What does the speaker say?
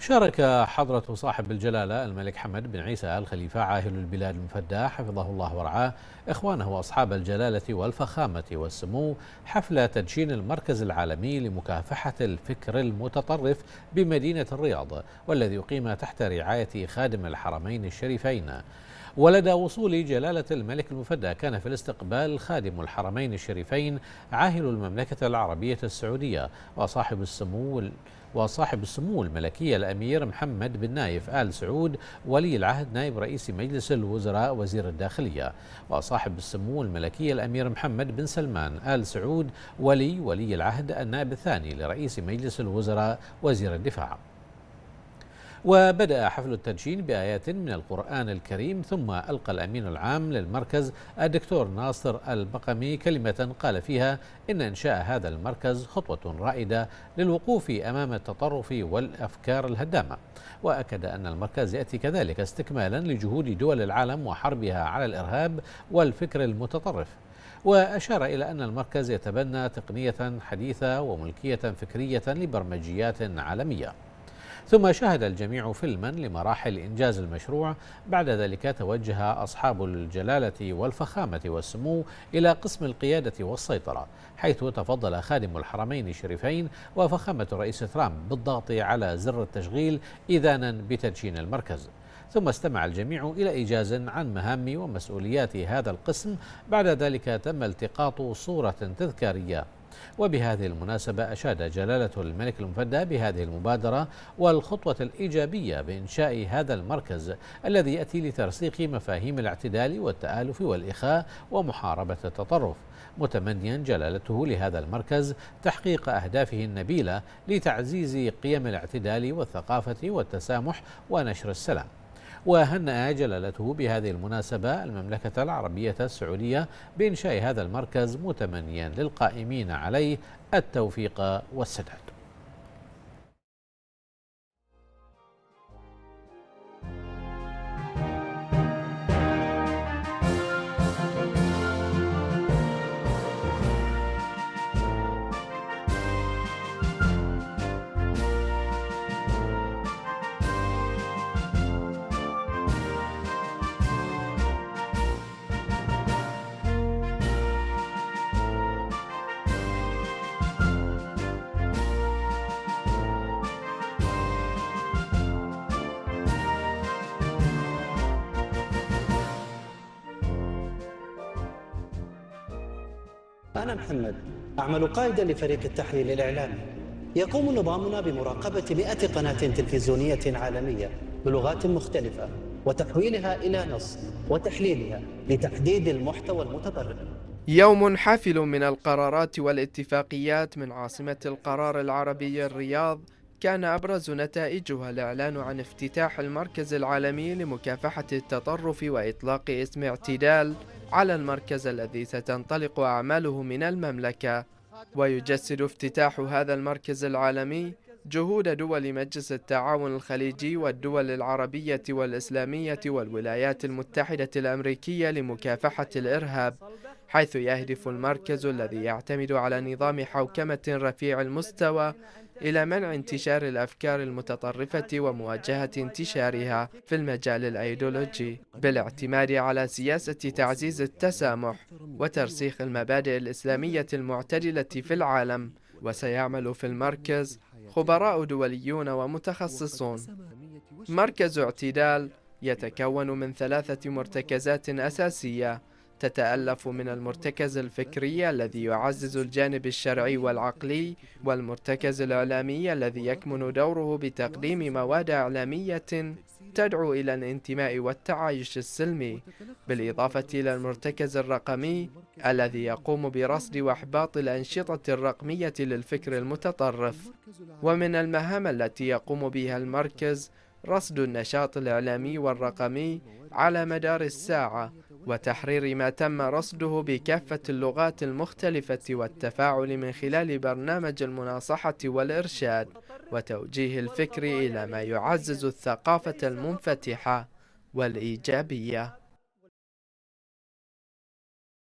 شارك حضرة صاحب الجلالة الملك حمد بن عيسى الخليفة عاهل البلاد المفدى حفظه الله ورعاه إخوانه وأصحاب الجلالة والفخامة والسمو حفل تدشين المركز العالمي لمكافحة الفكر المتطرف بمدينة الرياض والذي أقيم تحت رعاية خادم الحرمين الشريفين ولدى وصول جلالة الملك المفدى كان في الاستقبال خادم الحرمين الشريفين عاهل المملكة العربية السعودية وصاحب السمو وصاحب السمو الملكية الأمير محمد بن نايف آل سعود ولي العهد نائب رئيس مجلس الوزراء وزير الداخلية وصاحب السمو الملكية الأمير محمد بن سلمان آل سعود ولي ولي العهد النائب الثاني لرئيس مجلس الوزراء وزير الدفاع وبدأ حفل التدشين بآيات من القرآن الكريم ثم ألقى الأمين العام للمركز الدكتور ناصر البقمي كلمة قال فيها إن إنشاء هذا المركز خطوة رائدة للوقوف أمام التطرف والأفكار الهدامة وأكد أن المركز يأتي كذلك استكمالا لجهود دول العالم وحربها على الإرهاب والفكر المتطرف وأشار إلى أن المركز يتبنى تقنية حديثة وملكية فكرية لبرمجيات عالمية ثم شهد الجميع فيلما لمراحل إنجاز المشروع بعد ذلك توجه أصحاب الجلالة والفخامة والسمو إلى قسم القيادة والسيطرة حيث تفضل خادم الحرمين الشريفين وفخامة الرئيس ترامب بالضغط على زر التشغيل إذانا بتدشين المركز ثم استمع الجميع إلى إيجاز عن مهام ومسؤوليات هذا القسم بعد ذلك تم التقاط صورة تذكارية وبهذه المناسبة أشاد جلالة الملك المفدى بهذه المبادرة والخطوة الإيجابية بإنشاء هذا المركز الذي يأتي لترسيخ مفاهيم الاعتدال والتآلف والإخاء ومحاربة التطرف متمنيا جلالته لهذا المركز تحقيق أهدافه النبيلة لتعزيز قيم الاعتدال والثقافة والتسامح ونشر السلام وهنأ جلالته بهذه المناسبة المملكة العربية السعودية بإنشاء هذا المركز متمنيا للقائمين عليه التوفيق والسداد أنا محمد أعمل قائدا لفريق التحليل الإعلامي يقوم نظامنا بمراقبة 100 قناة تلفزيونية عالمية بلغات مختلفة وتحويلها إلى نص وتحليلها لتحديد المحتوى المتطرف يوم حافل من القرارات والاتفاقيات من عاصمة القرار العربي الرياض كان أبرز نتائجها الإعلان عن افتتاح المركز العالمي لمكافحة التطرف وإطلاق اسم اعتدال على المركز الذي ستنطلق أعماله من المملكة ويجسد افتتاح هذا المركز العالمي جهود دول مجلس التعاون الخليجي والدول العربية والإسلامية والولايات المتحدة الأمريكية لمكافحة الإرهاب حيث يهدف المركز الذي يعتمد على نظام حوكمة رفيع المستوى إلى منع انتشار الأفكار المتطرفة ومواجهة انتشارها في المجال الأيديولوجي بالاعتماد على سياسة تعزيز التسامح وترسيخ المبادئ الإسلامية المعتدلة في العالم وسيعمل في المركز خبراء دوليون ومتخصصون مركز اعتدال يتكون من ثلاثة مرتكزات أساسية تتألف من المرتكز الفكري الذي يعزز الجانب الشرعي والعقلي والمرتكز الإعلامي الذي يكمن دوره بتقديم مواد إعلامية تدعو إلى الانتماء والتعايش السلمي بالإضافة إلى المرتكز الرقمي الذي يقوم برصد وإحباط الأنشطة الرقمية للفكر المتطرف ومن المهام التي يقوم بها المركز رصد النشاط الإعلامي والرقمي على مدار الساعة وتحرير ما تم رصده بكافة اللغات المختلفة والتفاعل من خلال برنامج المناصحة والإرشاد وتوجيه الفكر إلى ما يعزز الثقافة المنفتحة والإيجابية